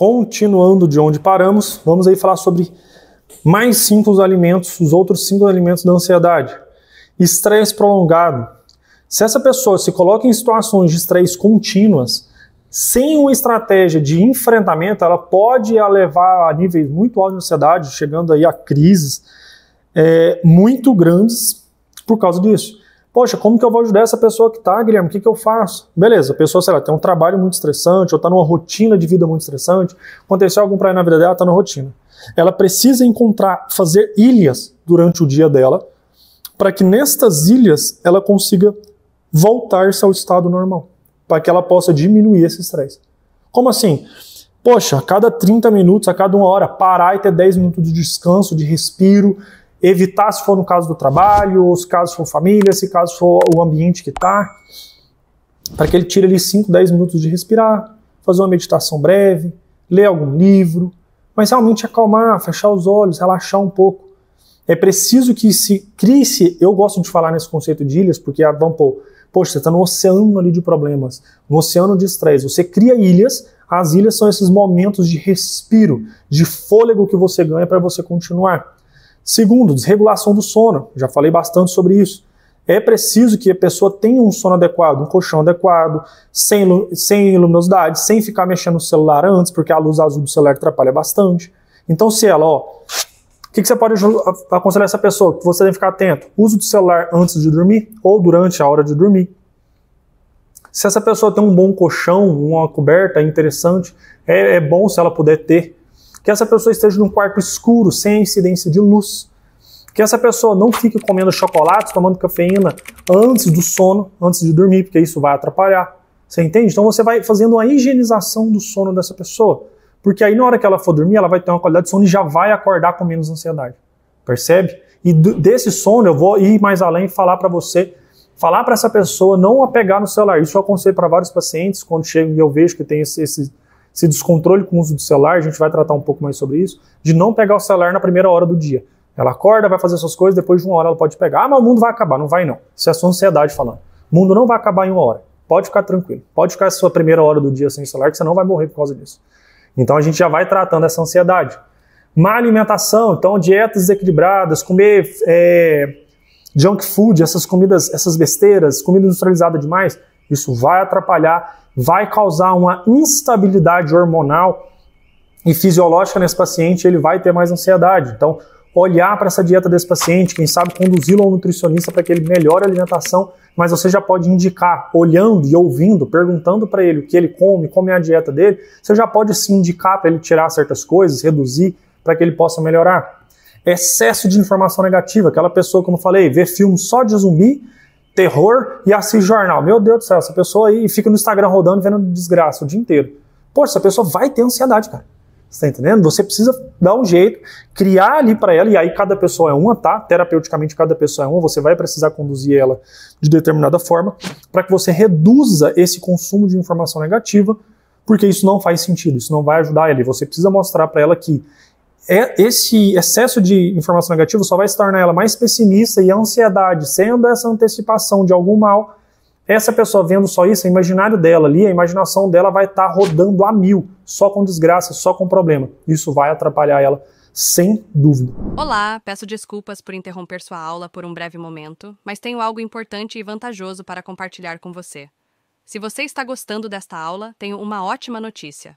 Continuando de onde paramos, vamos aí falar sobre mais cinco alimentos, os outros cinco alimentos da ansiedade. Estresse prolongado. Se essa pessoa se coloca em situações de estresse contínuas, sem uma estratégia de enfrentamento, ela pode a levar a níveis muito altos de ansiedade, chegando aí a crises é, muito grandes por causa disso. Poxa, como que eu vou ajudar essa pessoa que tá, Guilherme? O que, que eu faço? Beleza, a pessoa, sei lá, tem um trabalho muito estressante, ou tá numa rotina de vida muito estressante, aconteceu algum problema na vida dela, tá na rotina. Ela precisa encontrar, fazer ilhas durante o dia dela, para que nestas ilhas ela consiga voltar-se ao estado normal, para que ela possa diminuir esse estresse. Como assim? Poxa, a cada 30 minutos, a cada uma hora, parar e ter 10 minutos de descanso, de respiro, evitar se for no caso do trabalho, se caso for família, se caso for o ambiente que está, para que ele tire ali 5, 10 minutos de respirar, fazer uma meditação breve, ler algum livro, mas realmente acalmar, fechar os olhos, relaxar um pouco. É preciso que se crie-se, eu gosto de falar nesse conceito de ilhas, porque a ah, vamos pôr, poxa, você está no oceano ali de problemas, no oceano de estresse, você cria ilhas, as ilhas são esses momentos de respiro, de fôlego que você ganha para você continuar. Segundo, desregulação do sono. Já falei bastante sobre isso. É preciso que a pessoa tenha um sono adequado, um colchão adequado, sem, sem luminosidade, sem ficar mexendo no celular antes, porque a luz azul do celular atrapalha bastante. Então, se ela, ó, o que, que, você pode aconselhar essa pessoa? você tem que ficar atento. Uso do celular antes de dormir ou durante a hora de dormir. Se essa pessoa tem um bom colchão, uma coberta interessante, é, é bom se ela puder ter que essa pessoa esteja num quarto escuro, sem incidência de luz, que essa pessoa não fique comendo chocolate, tomando cafeína antes do sono, antes de dormir, porque isso vai atrapalhar. Você entende? Então você vai fazendo a higienização do sono dessa pessoa, porque aí na hora que ela for dormir, ela vai ter uma qualidade de sono e já vai acordar com menos ansiedade. Percebe? E desse sono eu vou ir mais além e falar para você, falar para essa pessoa não apegar no celular. Isso eu aconselho para vários pacientes quando chego e eu vejo que tem esse, esse se descontrole com o uso do celular, a gente vai tratar um pouco mais sobre isso, de não pegar o celular na primeira hora do dia. Ela acorda, vai fazer suas coisas, depois de uma hora ela pode pegar. Ah, mas o mundo vai acabar. Não vai não. Isso é a sua ansiedade falando. O mundo não vai acabar em uma hora. Pode ficar tranquilo. Pode ficar a sua primeira hora do dia sem celular, que você não vai morrer por causa disso. Então a gente já vai tratando essa ansiedade. Má alimentação, então dietas desequilibradas, comer é, junk food, essas comidas, essas besteiras, comida industrializada demais, isso vai atrapalhar vai causar uma instabilidade hormonal e fisiológica nesse paciente, ele vai ter mais ansiedade. Então, olhar para essa dieta desse paciente, quem sabe conduzi-lo ao nutricionista para que ele melhore a alimentação, mas você já pode indicar, olhando e ouvindo, perguntando para ele o que ele come, como é a dieta dele, você já pode se indicar para ele tirar certas coisas, reduzir, para que ele possa melhorar. Excesso de informação negativa, aquela pessoa, como eu falei, vê filme só de zumbi terror e assiste jornal. Meu Deus do céu, essa pessoa aí fica no Instagram rodando vendo desgraça o dia inteiro. Poxa, essa pessoa vai ter ansiedade, cara. Você tá entendendo? Você precisa dar um jeito, criar ali para ela, e aí cada pessoa é uma, tá? Terapeuticamente cada pessoa é uma, você vai precisar conduzir ela de determinada forma, para que você reduza esse consumo de informação negativa, porque isso não faz sentido, isso não vai ajudar ela. E você precisa mostrar para ela que é, esse excesso de informação negativa só vai se tornar ela mais pessimista e a ansiedade, sendo essa antecipação de algum mal, essa pessoa vendo só isso, o imaginário dela ali, a imaginação dela vai estar tá rodando a mil, só com desgraça, só com problema. Isso vai atrapalhar ela, sem dúvida. Olá, peço desculpas por interromper sua aula por um breve momento, mas tenho algo importante e vantajoso para compartilhar com você. Se você está gostando desta aula, tenho uma ótima notícia.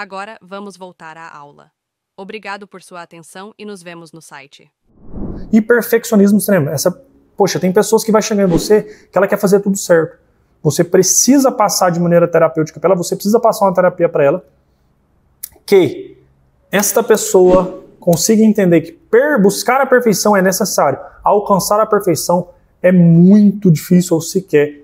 Agora vamos voltar à aula. Obrigado por sua atenção e nos vemos no site. E perfeccionismo extremo. Essa, poxa, tem pessoas que vai chegar em você que ela quer fazer tudo certo. Você precisa passar de maneira terapêutica para ela, você precisa passar uma terapia para ela que esta pessoa consiga entender que buscar a perfeição é necessário. Alcançar a perfeição é muito difícil ou sequer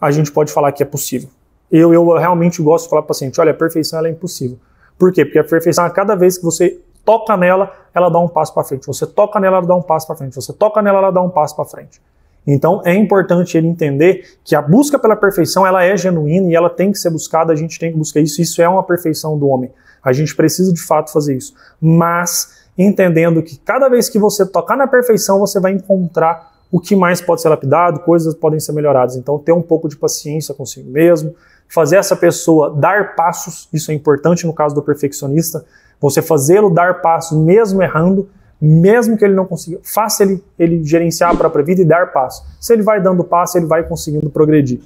a gente pode falar que é possível eu, eu realmente gosto de falar para o paciente, olha, a perfeição é impossível. Por quê? Porque a perfeição, a cada vez que você toca nela, ela dá um passo para frente. Você toca nela, ela dá um passo para frente. Você toca nela, ela dá um passo para frente. Então é importante ele entender que a busca pela perfeição ela é genuína e ela tem que ser buscada, a gente tem que buscar isso. Isso é uma perfeição do homem. A gente precisa de fato fazer isso. Mas entendendo que cada vez que você tocar na perfeição, você vai encontrar o que mais pode ser lapidado, coisas podem ser melhoradas. Então ter um pouco de paciência consigo mesmo, fazer essa pessoa dar passos, isso é importante no caso do perfeccionista, você fazê-lo dar passos mesmo errando, mesmo que ele não consiga, faça ele, ele gerenciar a própria vida e dar passos. Se ele vai dando passo, ele vai conseguindo progredir.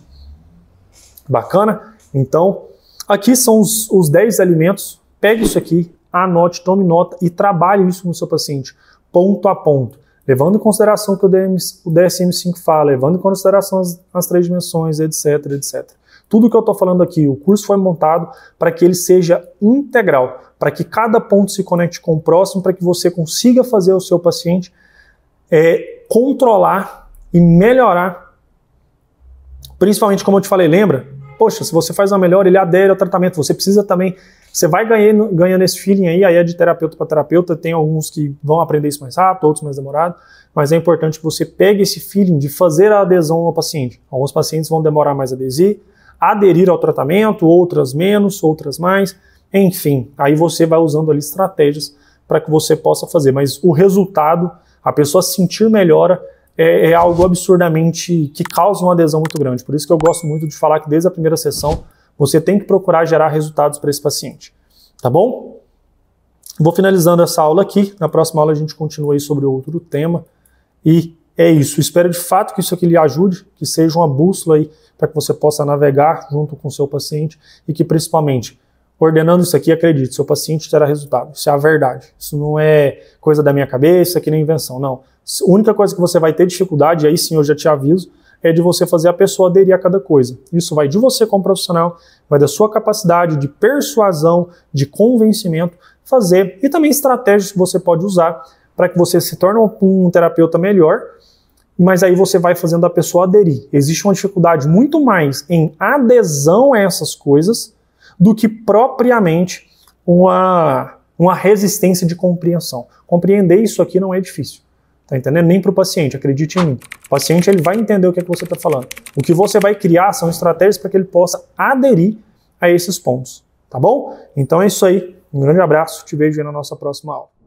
Bacana? Então, aqui são os, 10 alimentos. Pegue isso aqui, anote, tome nota e trabalhe isso no seu paciente, ponto a ponto. Levando em consideração o que o, DSM-5 fala, levando em consideração as, as três dimensões, etc, etc. Tudo que eu estou falando aqui, o curso foi montado para que ele seja integral, para que cada ponto se conecte com o próximo, para que você consiga fazer o seu paciente é, controlar e melhorar. Principalmente, como eu te falei, lembra? Poxa, se você faz uma melhora, ele adere ao tratamento. Você precisa também você vai ganhando, ganhando esse feeling aí, aí é de terapeuta para terapeuta, tem alguns que vão aprender isso mais rápido, outros mais demorado, mas é importante que você pegue esse feeling de fazer a adesão ao paciente. Alguns pacientes vão demorar mais a adesir, aderir ao tratamento, outras menos, outras mais, enfim. Aí você vai usando ali estratégias para que você possa fazer, mas o resultado, a pessoa sentir melhora, é, é, algo absurdamente que causa uma adesão muito grande. Por isso que eu gosto muito de falar que desde a primeira sessão você tem que procurar gerar resultados para esse paciente. Tá bom? Vou finalizando essa aula aqui. Na próxima aula a gente continua aí sobre outro tema e é isso. Espero de fato que isso aqui lhe ajude, que seja uma bússola aí para que você possa navegar junto com o seu paciente e que principalmente ordenando isso aqui, acredite, seu paciente terá resultado. Isso é a verdade. Isso não é coisa da minha cabeça, que nem invenção, não. A única coisa que você vai ter dificuldade, aí sim eu já te aviso, é de você fazer a pessoa aderir a cada coisa. Isso vai de você como profissional, vai da sua capacidade de persuasão, de convencimento, fazer e também estratégias que você pode usar para que você se torne um, um terapeuta melhor, mas aí você vai fazendo a pessoa aderir. Existe uma dificuldade muito mais em adesão a essas coisas do que propriamente uma, uma resistência de compreensão. Compreender isso aqui não é difícil. Tá entendendo? Nem para o paciente, acredite em mim. O paciente ele vai entender o que, é que você está falando. O que você vai criar são estratégias para que ele possa aderir a esses pontos. Tá bom? Então é isso aí. Um grande abraço. Te vejo na nossa próxima aula.